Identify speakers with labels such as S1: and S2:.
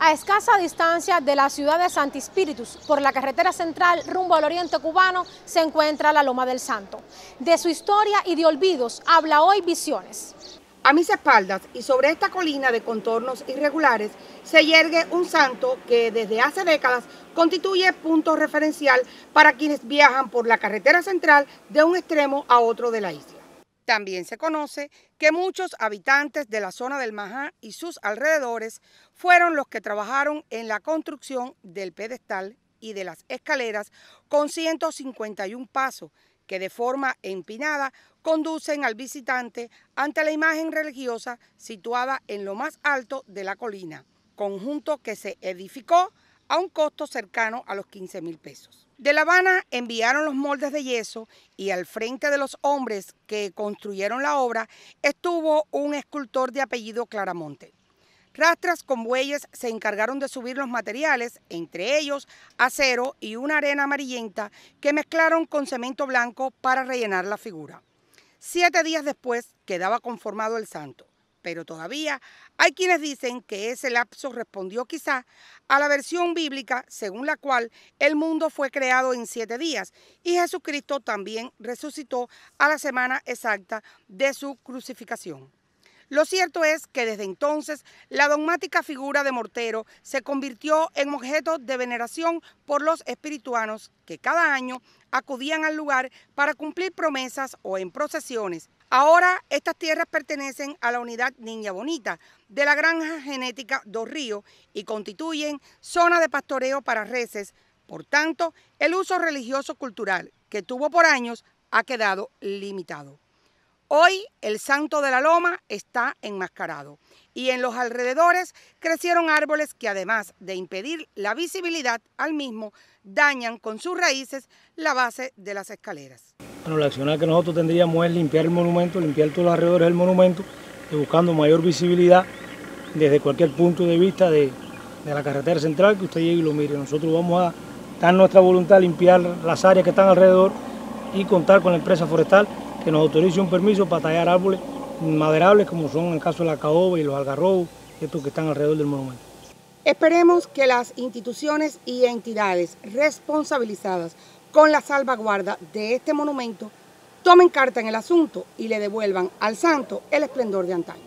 S1: A escasa distancia de la ciudad de Santi por la carretera central rumbo al oriente cubano, se encuentra la Loma del Santo. De su historia y de olvidos habla hoy Visiones. A mis espaldas y sobre esta colina de contornos irregulares se yergue un santo que desde hace décadas constituye punto referencial para quienes viajan por la carretera central de un extremo a otro de la isla. También se conoce que muchos habitantes de la zona del Maján y sus alrededores fueron los que trabajaron en la construcción del pedestal y de las escaleras con 151 pasos que de forma empinada conducen al visitante ante la imagen religiosa situada en lo más alto de la colina, conjunto que se edificó a un costo cercano a los 15 mil pesos. De La Habana enviaron los moldes de yeso y al frente de los hombres que construyeron la obra estuvo un escultor de apellido Claramonte. Rastras con bueyes se encargaron de subir los materiales, entre ellos acero y una arena amarillenta que mezclaron con cemento blanco para rellenar la figura. Siete días después quedaba conformado el santo pero todavía hay quienes dicen que ese lapso respondió quizá a la versión bíblica según la cual el mundo fue creado en siete días y Jesucristo también resucitó a la semana exacta de su crucificación. Lo cierto es que desde entonces la dogmática figura de Mortero se convirtió en objeto de veneración por los espirituanos que cada año acudían al lugar para cumplir promesas o en procesiones, Ahora estas tierras pertenecen a la unidad Niña Bonita de la granja genética Dos Ríos y constituyen zona de pastoreo para reses. Por tanto, el uso religioso cultural que tuvo por años ha quedado limitado. Hoy el Santo de la Loma está enmascarado y en los alrededores crecieron árboles que además de impedir la visibilidad al mismo, dañan con sus raíces la base de las escaleras.
S2: Bueno, la acción que nosotros tendríamos es limpiar el monumento, limpiar todos los alrededores del monumento, y buscando mayor visibilidad desde cualquier punto de vista de, de la carretera central que usted llegue y lo mire. Nosotros vamos a dar nuestra voluntad a limpiar las áreas que están alrededor y contar con la empresa forestal que nos autorice un permiso para tallar árboles maderables como son en el caso de la caoba y los algarrobos, estos que están alrededor del monumento.
S1: Esperemos que las instituciones y entidades responsabilizadas con la salvaguarda de este monumento tomen carta en el asunto y le devuelvan al santo el esplendor de antaño.